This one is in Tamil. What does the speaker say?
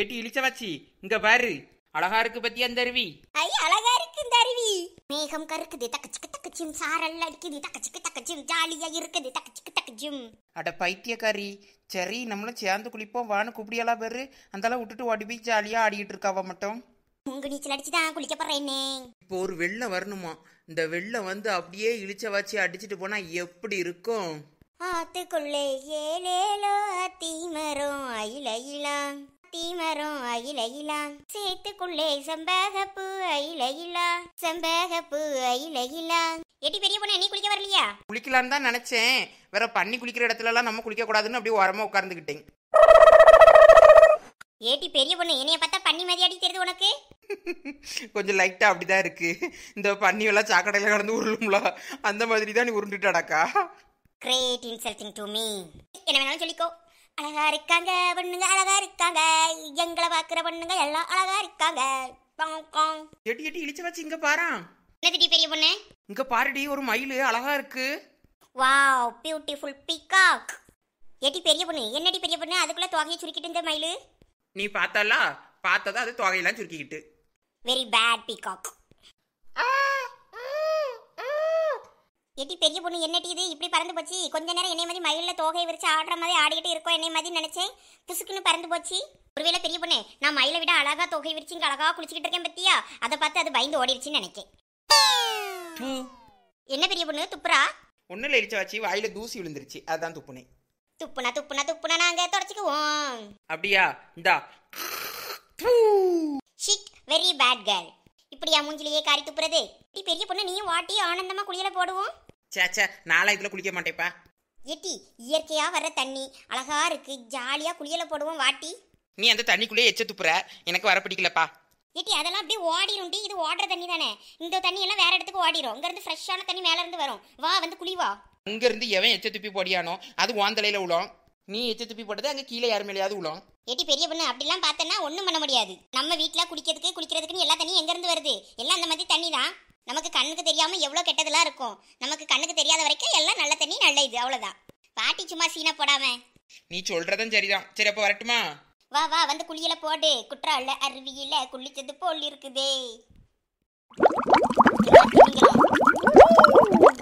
ஏட்டி இழிச்சவாச்சி இங்க பாரு அழகா இருக்கு பத்தி அந்த அருவி ஐ அழகா இருக்கு இந்த அருவி மேகம் கருக்குது தக்கச்சிக்கு தக்கச்சிம் சாரல் அடிக்குது தக்கச்சிக்கு தக்கச்சிம் ஜாலியா இருக்குது தக்கச்சிக்கு தக்கச்சிம் அட பைத்தியக்காரி சரி நம்மளும் சேர்ந்து குளிப்போம் வான்னு கூப்பிடியாலா பேரு அந்தால விட்டுட்டு ஓடி போய் ஜாலியா ஆடிக்கிட்டு இருக்காவ மட்டும் உங்க நீச்சல் அடிச்சுதான் குளிக்க போறேன்னே இப்போ ஒரு வெள்ளம் வரணுமா இந்த வெள்ளம் வந்து அப்படியே இழிச்சவாச்சி வாச்சி அடிச்சிட்டு போனா எப்படி இருக்கும் ஆத்துக்குள்ளே ஏலேலோ அத்தி மரம் அயில இளம் தீமரம் அயிலகிலா சேத்துக்குள்ளே செம்பகப்பூ அயிலகிலா செம்பகப்பூ அயிலகிலா எட்டி பெரிய பொண்ணு நீ குளிக்க வரலையா குளிக்கலான்னு தான் நினைச்சேன் வேற பண்ணி குளிக்கிற இடத்துல எல்லாம் நம்ம குளிக்க கூடாதுன்னு அப்படியே ஓரமா உட்கார்ந்துகிட்டேன் ஏட்டி பெரிய பொண்ணு என்னைய பார்த்தா பண்ணி மாதிரி அடி தெரியுது உனக்கு கொஞ்சம் லைட்டா அப்படிதான் இருக்கு இந்த பண்ணி எல்லாம் சாக்கடையில கடந்து உருளும்ல அந்த மாதிரி தான் நீ உருண்டுட்டாடாக்கா கிரேட் இன்சல்டிங் டு மீ என்ன வேணாலும் சொல்லிக்கோ அழகா இருக்காங்க பொண்ணுங்க அழகா இருக்காங்க எங்களை பாக்குற பொண்ணுங்க எல்லாம் அழகா இருக்காங்க எட்டி எட்டி இழிச்சு வச்சு இங்க பாரு என்னதுடி பெரிய பொண்ணு இங்க பாருடி ஒரு மயில் அழகா இருக்கு வாவ் பியூட்டிஃபுல் பீகாக் எட்டி பெரிய பொண்ணு என்னடி பெரிய பொண்ணு அதுக்குள்ள தொகையை சுருக்கிட்டு இந்த மயில் நீ பார்த்தல பார்த்ததா அது தொகையெல்லாம் சுருக்கிக்கிட்டு வெரி பேட் பீகாக் ஆ எட்டி பெரிய பொண்ணு என்னட்டி இது இப்படி பறந்து போச்சு கொஞ்ச நேரம் என்னை மாதிரி மயிலில் தோகையை விரிச்சு ஆடுற மாதிரி ஆடிக்கிட்டு இருக்கோம் என்னை மாதிரி நினைச்சேன் புசுக்குன்னு பறந்து போச்சு ஒருவேளை பெரிய பொண்ணு நான் மயிலை விட அழகா தொகை விரிச்சு இங்கே அழகா குளிச்சுக்கிட்டு இருக்கேன் பத்தியா அதை பார்த்து அது பயந்து ஓடிடுச்சுன்னு நினைக்கேன் என்ன பெரிய பொண்ணு துப்புரா ஒன்றும் இல்லை வச்சு வாயில தூசி விழுந்துருச்சு அதுதான் துப்புனேன் துப்புனா துப்புனா துப்புனா நாங்க தொடச்சுக்குவோம் அப்படியா இந்தா வெரி பேட் கேர்ள் இப்படியா மூஞ்சிலேயே காரி துப்புறது இப்படி பெரிய பொண்ணு நீயும் வாட்டி ஆனந்தமா குளியல போடுவோம் சாச்சா நாளா இதுல குளிக்க மாட்டேப்பா எட்டி இயற்கையா வர்ற தண்ணி அழகா இருக்கு ஜாலியா குளியல போடுவோம் வாட்டி நீ அந்த தண்ணிக்குள்ளேயே எச்ச துப்புற எனக்கு வர பிடிக்கலப்பா எட்டி அதெல்லாம் அப்படியே ஓடிடும்டி இது ஓடுற தண்ணி தானே இந்த தண்ணி எல்லாம் வேற இடத்துக்கு ஓடிடும் அங்க இருந்து ஃப்ரெஷ்ஷான தண்ணி மேல இருந்து வரும் வா வந்து குளிவா வா அங்க இருந்து எவன் எச்ச துப்பி போடியானோ அது வாந்தலையில உளும் நீ எச்ச துப்பி போட்டது அங்க கீழே யாரு மேலேயாவது உளும் ஏட்டி பெரிய பொண்ணு அப்படிலாம் பார்த்தேன்னா ஒன்றும் பண்ண முடியாது நம்ம வீட்டில் குடிக்கிறதுக்கு குளிக்கிறதுக்கு எல்லா தண்ணியும் வருது எல்லாம் அந்த மாதிரி தண்ணி தான் நமக்கு கண்ணுக்கு தெரியாம எவ்வளோ கெட்டதெல்லாம் இருக்கும் நமக்கு கண்ணுக்கு தெரியாத வரைக்கும் எல்லாம் நல்ல தண்ணி நல்ல இது அவ்வளோதான் பாட்டி சும்மா சீனா போடாம நீ சொல்றதும் சரிதான் சரி அப்போ வரட்டுமா வா வா வந்து குழியில போடு குற்றால அருவியில குளிச்சது போல் இருக்குதே